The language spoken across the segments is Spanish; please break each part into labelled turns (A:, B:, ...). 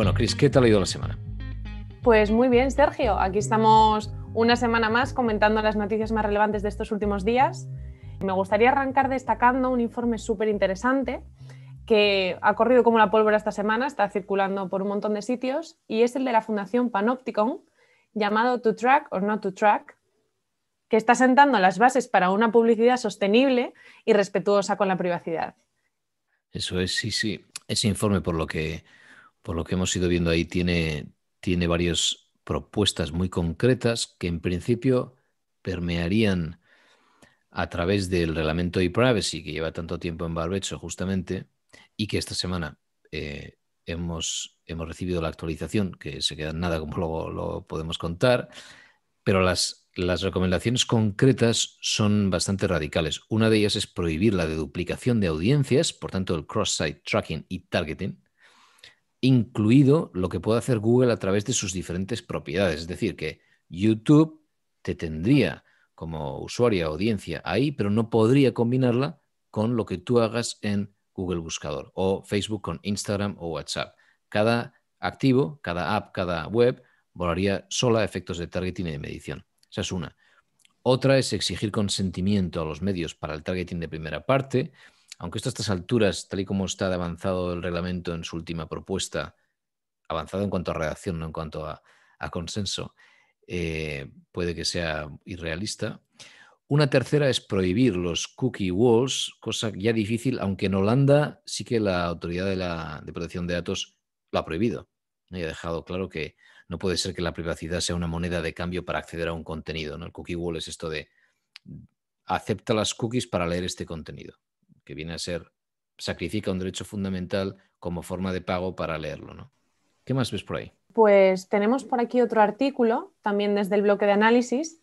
A: Bueno, Cris, ¿qué tal ha ido la semana?
B: Pues muy bien, Sergio. Aquí estamos una semana más comentando las noticias más relevantes de estos últimos días. Me gustaría arrancar destacando un informe súper interesante que ha corrido como la pólvora esta semana, está circulando por un montón de sitios, y es el de la Fundación Panopticon, llamado To Track or Not to Track, que está sentando las bases para una publicidad sostenible y respetuosa con la privacidad.
A: Eso es, sí, sí. Ese informe, por lo que por lo que hemos ido viendo ahí, tiene, tiene varias propuestas muy concretas que en principio permearían a través del reglamento e-privacy que lleva tanto tiempo en barbecho justamente y que esta semana eh, hemos, hemos recibido la actualización, que se queda en nada como luego lo podemos contar, pero las, las recomendaciones concretas son bastante radicales. Una de ellas es prohibir la deduplicación de audiencias, por tanto el cross-site tracking y targeting, incluido lo que puede hacer Google a través de sus diferentes propiedades. Es decir, que YouTube te tendría como usuaria, audiencia ahí, pero no podría combinarla con lo que tú hagas en Google Buscador o Facebook con Instagram o WhatsApp. Cada activo, cada app, cada web volaría sola a efectos de targeting y de medición. Esa es una. Otra es exigir consentimiento a los medios para el targeting de primera parte aunque esto a estas alturas, tal y como está avanzado el reglamento en su última propuesta, avanzado en cuanto a redacción, no en cuanto a, consenso, eh, puede que sea irrealista. Una tercera es prohibir los cookie walls, cosa ya difícil, aunque en Holanda sí que la autoridad de, la, protección de datos lo ha prohibido. Y ha dejado claro que no puede ser que la privacidad sea una moneda de cambio para acceder a un contenido. El cookie wall es esto de acepta las cookies para leer este contenido que viene a ser, sacrifica un derecho fundamental como forma de pago para leerlo. ¿no? ¿Qué más ves por ahí?
B: Pues tenemos por aquí otro artículo, también desde el bloque de análisis,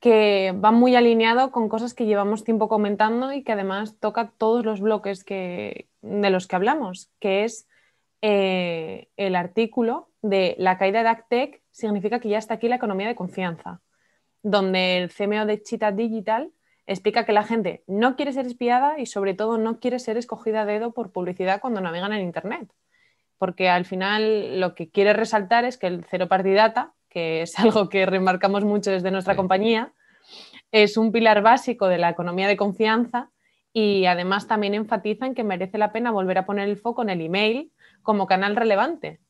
B: que va muy alineado con cosas que llevamos tiempo comentando y que además toca todos los bloques que, de los que hablamos, que es eh, el artículo de la caída de Actec significa que ya está aquí la economía de confianza, donde el CMO de Chita Digital explica que la gente no quiere ser espiada y sobre todo no quiere ser escogida dedo por publicidad cuando navegan en Internet. Porque al final lo que quiere resaltar es que el cero data, que es algo que remarcamos mucho desde nuestra compañía, es un pilar básico de la economía de confianza y además también enfatizan que merece la pena volver a poner el foco en el email como canal relevante,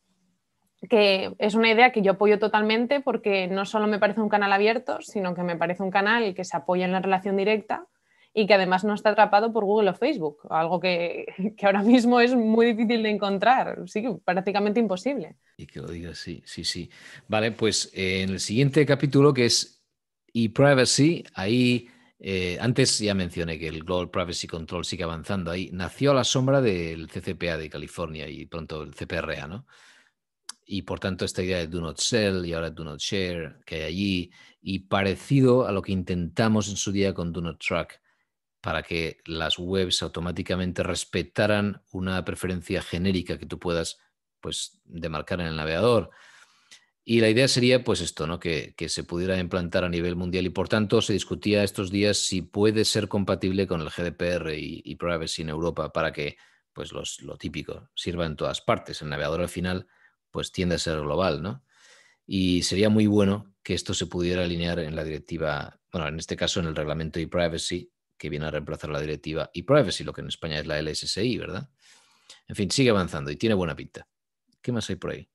B: que es una idea que yo apoyo totalmente porque no solo me parece un canal abierto, sino que me parece un canal que se apoya en la relación directa y que además no está atrapado por Google o Facebook, algo que, ahora mismo es muy difícil de encontrar, sí, prácticamente imposible.
A: Y que lo digas, sí, sí, sí. Vale, pues eh, en el siguiente capítulo que es e-privacy, ahí... Eh, antes ya mencioné que el Global Privacy Control sigue avanzando ahí. Nació a la sombra del CCPA de California y pronto el CPRA, ¿no? y por tanto esta idea de do not sell y ahora do not share que hay allí y parecido a lo que intentamos en su día con do not track para que las webs automáticamente respetaran una preferencia genérica que tú puedas pues demarcar en el navegador. Y la idea sería pues esto, ¿no? Que, se pudiera implantar a nivel mundial y por tanto se discutía estos días si puede ser compatible con el GDPR y, privacy en Europa para que pues lo típico sirva en todas partes. El navegador al final pues tiende a ser global, ¿no? Y sería muy bueno que esto se pudiera alinear en la directiva, bueno, en este caso en el reglamento e-privacy, que viene a reemplazar la directiva e-privacy, lo que en España es la LSSI, ¿verdad? En fin, sigue avanzando y tiene buena pinta. ¿Qué más hay por ahí?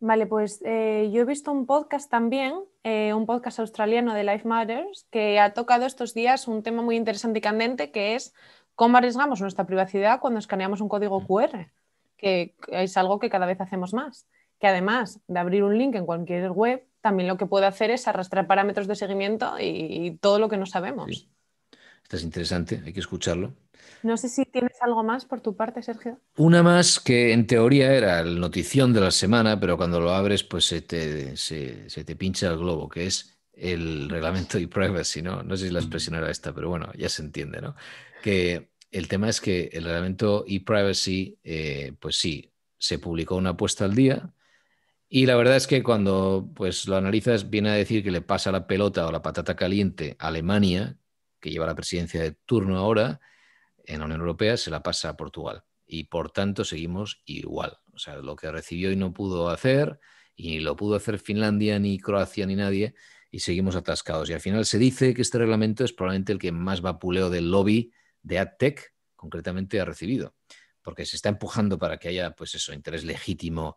B: Vale, pues eh, yo he visto un podcast también, eh, un podcast australiano de Life Matters, que ha tocado estos días un tema muy interesante y candente, que es cómo arriesgamos nuestra privacidad cuando escaneamos un código mm. QR que es algo que cada vez hacemos más. Que además de abrir un link en cualquier web, también lo que puede hacer es arrastrar parámetros de seguimiento y, todo lo que no sabemos.
A: Esto es interesante, hay que escucharlo.
B: No sé si tienes algo más por tu parte, Sergio.
A: Una más que en teoría era el notición de la semana, pero cuando lo abres, pues se te, pincha el globo, que es el reglamento de privacy, ¿no? No sé si la expresión mm. era esta, pero bueno, ya se entiende, ¿no? Que el tema es que el reglamento e-privacy, eh, pues sí, se publicó una apuesta al día y la verdad es que cuando pues, lo analizas viene a decir que le pasa la pelota o la patata caliente a Alemania, que lleva la presidencia de turno ahora en la Unión Europea, se la pasa a Portugal. Y por tanto seguimos igual. O sea, lo que recibió y no pudo hacer, y ni lo pudo hacer Finlandia, ni Croacia, ni nadie, y seguimos atascados. Y al final se dice que este reglamento es probablemente el que más vapuleo del lobby de AdTech concretamente ha recibido, porque se está empujando para que haya, pues eso, interés legítimo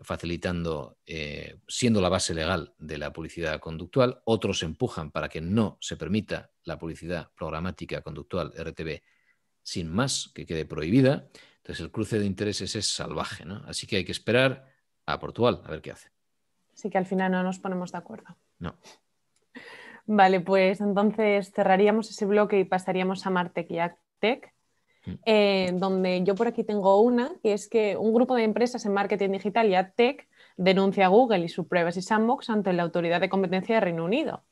A: facilitando, eh, siendo la base legal de la publicidad conductual, otros empujan para que no se permita la publicidad programática conductual RTB sin más, que quede prohibida. Entonces el cruce de intereses es salvaje, Así que hay que esperar a Portugal a ver qué hace.
B: Así que al final no nos ponemos de acuerdo. No. Vale, pues entonces cerraríamos ese bloque y pasaríamos a Martech y AdTech, mm. eh, donde yo por aquí tengo una, que es que un grupo de empresas en marketing digital y AdTech denuncia a Google y su Privacy Sandbox ante la Autoridad de Competencia de Reino Unido,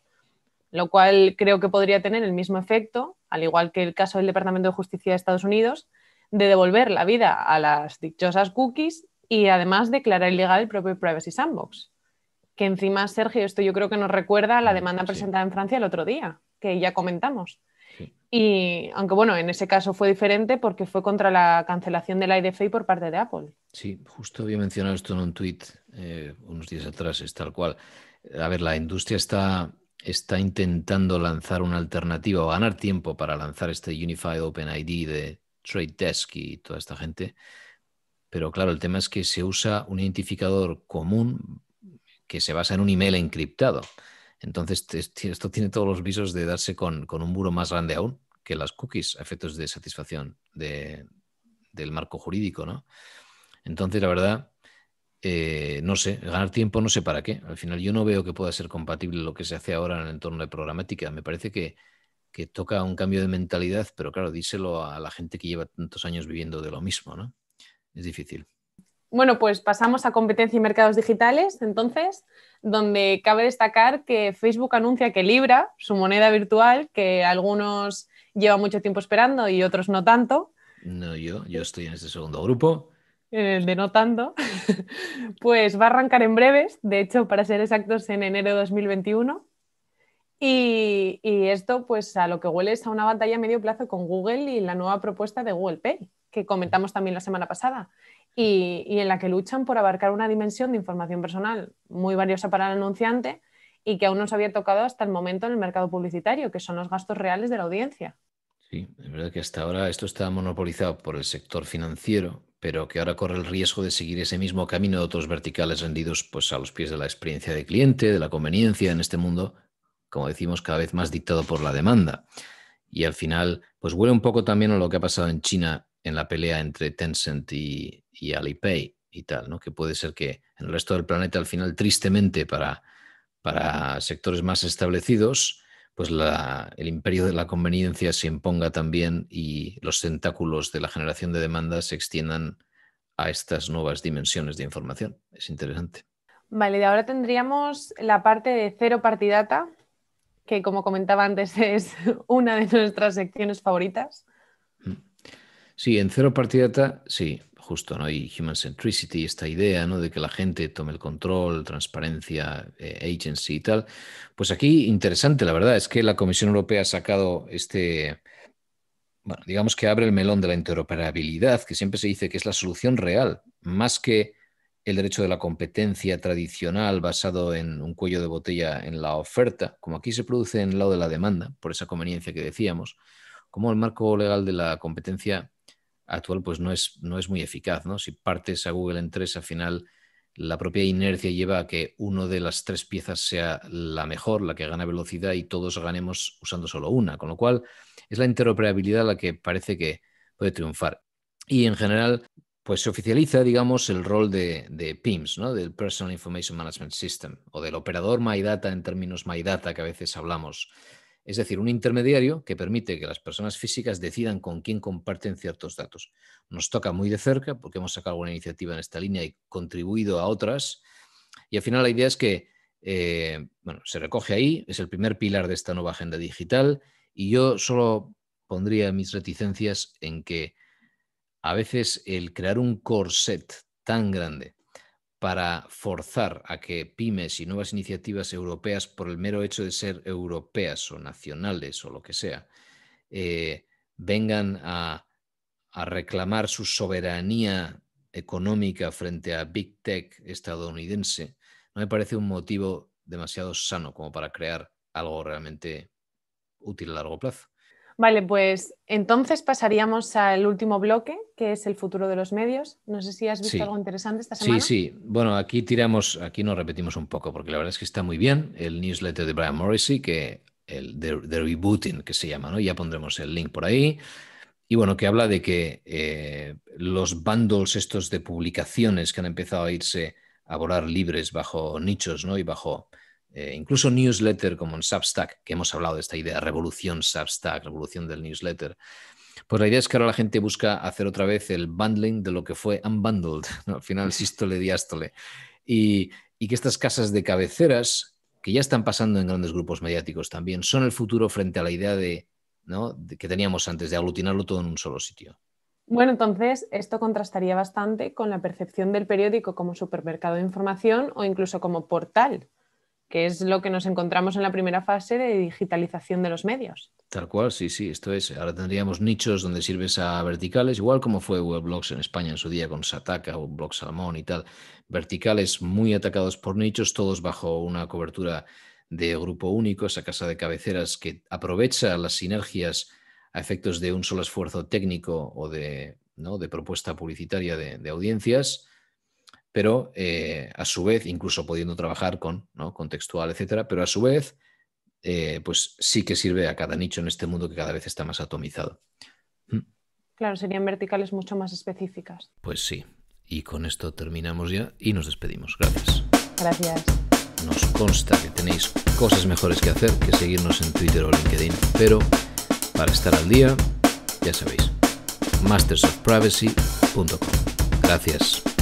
B: lo cual creo que podría tener el mismo efecto, al igual que el caso del Departamento de Justicia de Estados Unidos, de devolver la vida a las dichosas cookies y además declarar ilegal el propio Privacy Sandbox que encima, Sergio, esto yo creo que nos recuerda a la mm, demanda presentada en Francia el otro día, que ya comentamos. Y aunque bueno, en ese caso fue diferente porque fue contra la cancelación del la por parte de Apple.
A: Sí, justo había mencionado esto en un tuit eh, unos días atrás, es tal cual. A ver, la industria está, está intentando lanzar una alternativa o ganar tiempo para lanzar este Unified Open ID de Trade Desk y toda esta gente. Pero claro, el tema es que se usa un identificador común que se basa en un email encriptado. Entonces, esto tiene todos los visos de darse con, un muro más grande aún que las cookies a efectos de satisfacción del marco jurídico, ¿no? Entonces, la verdad, eh, no sé, ganar tiempo no sé para qué. Al final yo no veo que pueda ser compatible lo que se hace ahora en el entorno de programática. Me parece que, que toca un cambio de mentalidad, pero claro, díselo a la gente que lleva tantos años viviendo de lo mismo, ¿no? Es difícil.
B: Bueno, pues pasamos a competencia y mercados digitales, entonces, donde cabe destacar que Facebook anuncia que Libra, su moneda virtual, que algunos llevan mucho tiempo esperando y otros no tanto.
A: No, yo, yo estoy en ese segundo grupo.
B: En el de no tanto, pues va a arrancar en breves, de hecho, para ser exactos, en enero de 2021. Y, y, esto, pues a lo que huele es a una batalla a medio plazo con Google y la nueva propuesta de Google Pay, que comentamos también la semana pasada, y, en la que luchan por abarcar una dimensión de información personal muy valiosa para el anunciante y que aún no se había tocado hasta el momento en el mercado publicitario, que son los gastos reales de la audiencia.
A: Sí, es verdad que hasta ahora esto está monopolizado por el sector financiero, pero que ahora corre el riesgo de seguir ese mismo camino de otros verticales rendidos pues, a los pies de la experiencia de cliente, de la conveniencia en este mundo, como decimos, cada vez más dictado por la demanda. Y al final, pues huele un poco también a lo que ha pasado en China en la pelea entre Tencent y, y Alipay y tal, ¿no? Que puede ser que en el resto del planeta, al final, tristemente, para, para sectores más establecidos, pues la, el imperio de la conveniencia se imponga también y los tentáculos de la generación de demanda se extiendan a estas nuevas dimensiones de información. Es interesante.
B: Vale, y ahora tendríamos la parte de cero partidata, que como comentaba antes es una de nuestras secciones favoritas. Mm.
A: Sí, en cero partidata, sí, justo, ¿no? Y Human Centricity, esta idea, ¿no? De que la gente tome el control, transparencia, eh, agency y tal. Pues aquí, interesante, la verdad, es que la Comisión Europea ha sacado este, bueno, digamos que abre el melón de la interoperabilidad, que siempre se dice que es la solución real, más que el derecho de la competencia tradicional basado en un cuello de botella en la oferta, como aquí se produce en el lado de la demanda, por esa conveniencia que decíamos, como el marco legal de la competencia actual pues no es, no es muy eficaz. ¿no? Si partes a Google en tres, al final la propia inercia lleva a que una de las tres piezas sea la mejor, la que gana velocidad y todos ganemos usando solo una, con lo cual es la interoperabilidad la que parece que puede triunfar. Y en general, pues se oficializa, digamos, el rol de, de PIMS, ¿no? del Personal Information Management System, o del operador MyData en términos MyData que a veces hablamos es decir, un intermediario que permite que las personas físicas decidan con quién comparten ciertos datos. Nos toca muy de cerca porque hemos sacado una iniciativa en esta línea y contribuido a otras. Y al final la idea es que eh, se recoge ahí, es el primer pilar de esta nueva agenda digital y yo solo pondría mis reticencias en que a veces el crear un corset tan grande para forzar a que pymes y nuevas iniciativas europeas, por el mero hecho de ser europeas o nacionales o lo que sea, eh, vengan a reclamar su soberanía económica frente a Big Tech estadounidense, no me parece un motivo demasiado sano como para crear algo realmente útil a largo plazo.
B: Vale, pues entonces pasaríamos al último bloque, que es el futuro de los medios. No sé si has visto algo interesante esta semana. Sí,
A: sí. Bueno, aquí tiramos, aquí nos repetimos un poco, porque la verdad es que está muy bien el newsletter de Brian Morrissey, que el The rebooting que se llama, ¿no? Ya pondremos el link por ahí. Y bueno, que habla de que eh, los bundles estos de publicaciones que han empezado a irse a volar libres bajo nichos, ¿no? Y bajo eh, incluso newsletter como en Substack, que hemos hablado de esta idea, revolución Substack, revolución del newsletter. Pues la idea es que ahora la gente busca hacer otra vez el bundling de lo que fue unbundled, al final sístole, diástole. Y, que estas casas de cabeceras, que ya están pasando en grandes grupos mediáticos también, son el futuro frente a la idea de, que teníamos antes, de aglutinarlo todo en un solo sitio.
B: Bueno, entonces esto contrastaría bastante con la percepción del periódico como supermercado de información o incluso como portal que es lo que nos encontramos en la primera fase de digitalización de los medios.
A: Tal cual, sí, sí, esto es. Ahora tendríamos nichos donde sirves a verticales, igual como fue Weblogs en España en su día con Sataka o Blog Salmón y tal. Verticales muy atacados por nichos, todos bajo una cobertura de grupo único, esa casa de cabeceras que aprovecha las sinergias a efectos de un solo esfuerzo técnico o de, propuesta publicitaria de audiencias pero eh, a su vez, incluso pudiendo trabajar con contextual, etcétera, pero a su vez, eh, pues sí que sirve a cada nicho en este mundo que cada vez está más atomizado. ¿Mm?
B: Claro, serían verticales mucho más específicas.
A: Pues sí, y con esto terminamos ya y nos despedimos. Gracias. Gracias. Nos consta que tenéis cosas mejores que hacer que seguirnos en Twitter o LinkedIn, pero para estar al día, ya sabéis, mastersofprivacy.com. Gracias.